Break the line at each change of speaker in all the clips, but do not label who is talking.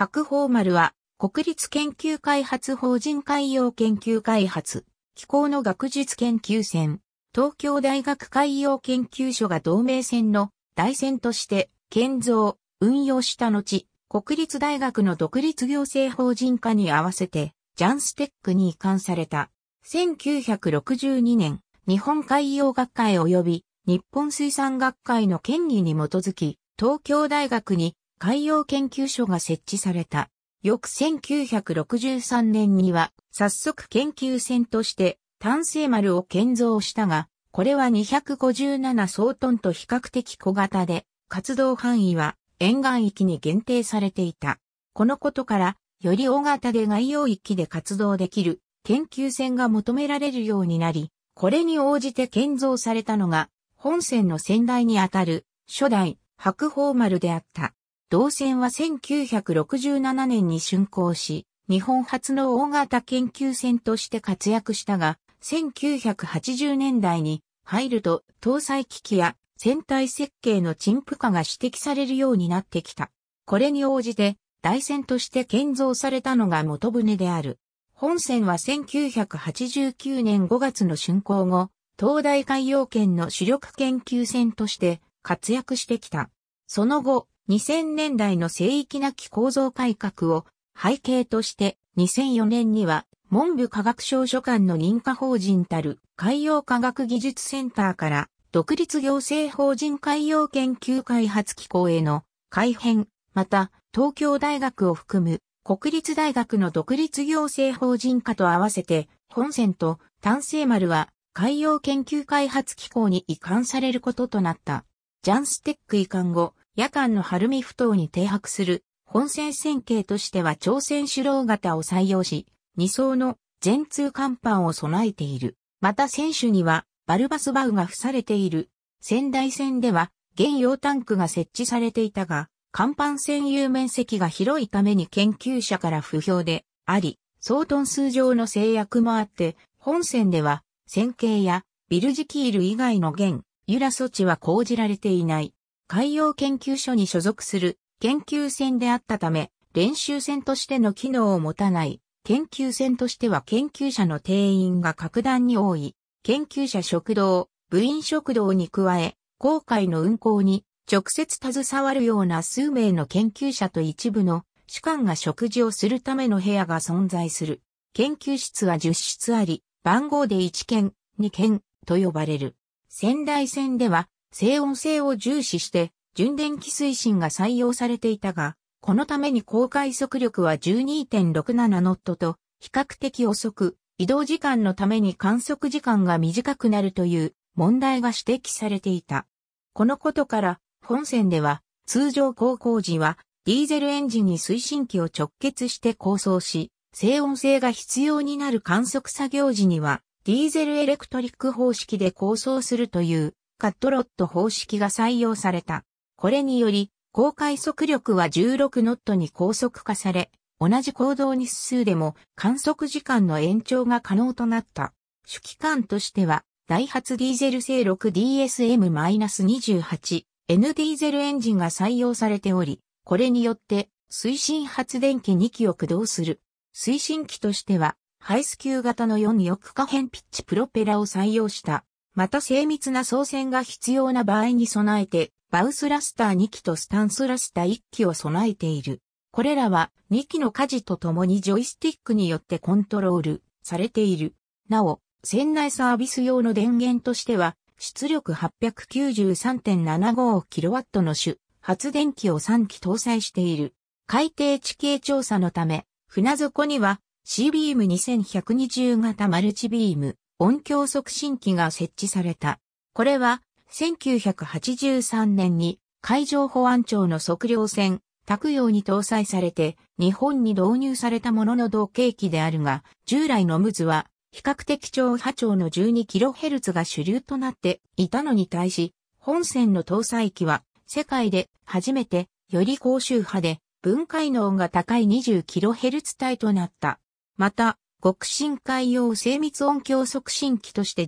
白鳳丸は、国立研究開発法人海洋研究開発、機構の学術研究船、東京大学海洋研究所が同盟船の大船として、建造、運用した後、国立大学の独立行政法人化に合わせて、ジャンステックに移管された。1962年、日本海洋学会及び日本水産学会の権威に基づき、東京大学に海洋研究所が設置された。翌1963年には、早速研究船として単性丸を建造したが、これは257総トンと比較的小型で、活動範囲は沿岸域に限定されていた。このことから、より大型で外洋域で活動できる研究船が求められるようになり、これに応じて建造されたのが、本船の先代にあたる初代白鳳丸であった。同線は1967年に竣工し、日本初の大型研究船として活躍したが、1980年代に入ると搭載機器や船体設計の陳腐化が指摘されるようになってきた。これに応じて、大船として建造されたのが元船である。本船は1989年5月の竣工後、東大海洋圏の主力研究船として活躍してきた。その後、2000年代の聖域なき構造改革を背景として2004年には文部科学省所管の認可法人たる海洋科学技術センターから独立行政法人海洋研究開発機構への改編、また東京大学を含む国立大学の独立行政法人化と合わせて本線と単成丸は海洋研究開発機構に移管されることとなった。ジャンステック移管後、夜間の晴海不頭に停泊する本線線形としては朝鮮主郎型を採用し、2層の全通甲板を備えている。また選手にはバルバスバウが付されている。仙台線では現用タンクが設置されていたが、甲板専有面積が広いために研究者から不評であり、総トン数上の制約もあって、本線では、線形やビルジキール以外の原、由良措置は講じられていない。海洋研究所に所属する研究船であったため、練習船としての機能を持たない研究船としては研究者の定員が格段に多い、研究者食堂、部員食堂に加え、航海の運航に直接携わるような数名の研究者と一部の主管が食事をするための部屋が存在する。研究室は10室あり、番号で1件、2件と呼ばれる。仙台線では静音性を重視して、純電気推進が採用されていたが、このために高快速力は12.67ノットと、比較的遅く、移動時間のために観測時間が短くなるという問題が指摘されていた。このことから、本線では、通常航行時は、ディーゼルエンジンに推進機を直結して構想し、静音性が必要になる観測作業時には、ディーゼルエレクトリック方式で構想するというカットロット方式が採用された。これにより、高回速力は16ノットに高速化され、同じ行動日数でも観測時間の延長が可能となった。主機関としては、ダイハツディーゼル製 6DSM-28、N ディーゼルエンジンが採用されており、これによって推進発電機2機を駆動する。推進機としては、ハイスキュー型の4翼可変ピッチプロペラを採用した。また精密な操船が必要な場合に備えて、バウスラスター2機とスタンスラスター1機を備えている。これらは2機の舵とともにジョイスティックによってコントロールされている。なお、船内サービス用の電源としては、出力 893.75kW の種、発電機を3機搭載している。海底地形調査のため、船底には C b m 2120型マルチビーム、音響促進機が設置された。これは1983年に海上保安庁の測量船、拓洋に搭載されて日本に導入されたものの同型機であるが、従来のムズは比較的長波長の 12kHz が主流となっていたのに対し、本船の搭載機は世界で初めてより高周波で分解能が高い 20kHz 帯となった。また、極深海用精密音響促進機として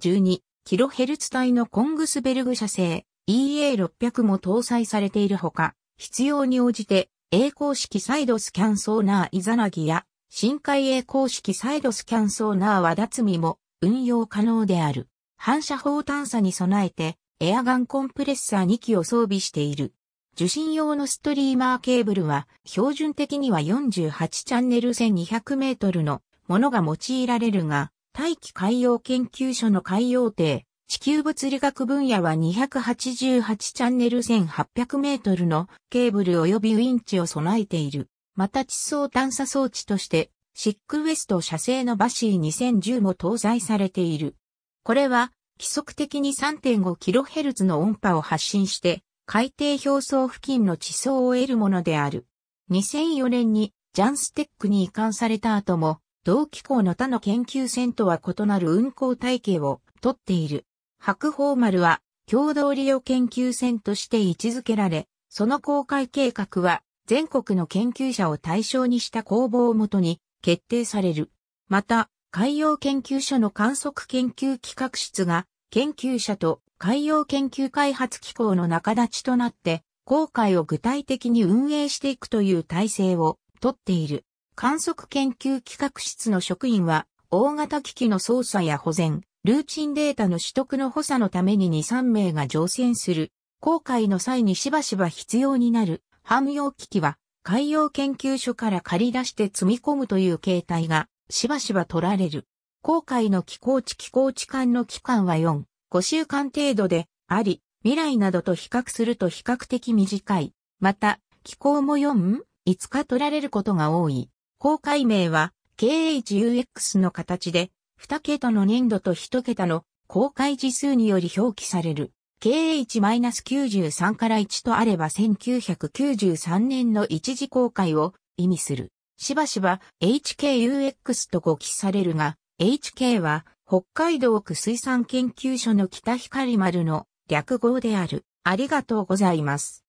12kHz 帯のコングスベルグ社製 EA600 も搭載されているほか、必要に応じて、A 公式サイドスキャンソーナーイザナギや、深海 A 公式サイドスキャンソーナー和脱みも運用可能である。反射砲探査に備えて、エアガンコンプレッサー2機を装備している。受信用のストリーマーケーブルは、標準的には48チャンネル1200メートルのものが用いられるが、大気海洋研究所の海洋艇、地球物理学分野は288チャンネル1800メートルのケーブル及びウィンチを備えている。また地層探査装置として、シックウエスト社製のバシー2010も搭載されている。これは、規則的に 3.5kHz の音波を発信して、海底表層付近の地層を得るものである。2004年にジャンステックに移管された後も、同機構の他の研究船とは異なる運航体系をとっている。白鵬丸は共同利用研究船として位置づけられ、その公開計画は全国の研究者を対象にした公募をもとに決定される。また、海洋研究所の観測研究企画室が研究者と海洋研究開発機構の仲立ちとなって、航海を具体的に運営していくという体制をとっている。観測研究企画室の職員は、大型機器の操作や保全、ルーチンデータの取得の補佐のために2、3名が乗船する。航海の際にしばしば必要になる、汎用機器は、海洋研究所から借り出して積み込むという形態が、しばしば取られる。航海の寄港地寄港地間の期間は4、5週間程度で、あり、未来などと比較すると比較的短い。また、気候も4、5日取られることが多い。公開名は KHUX の形で、2桁の年度と1桁の公開時数により表記される。KH-93 から1とあれば1993年の一時公開を意味する。しばしば HKUX と誤記されるが、HK は北海道区水産研究所の北光丸の略号である。ありがとうございます。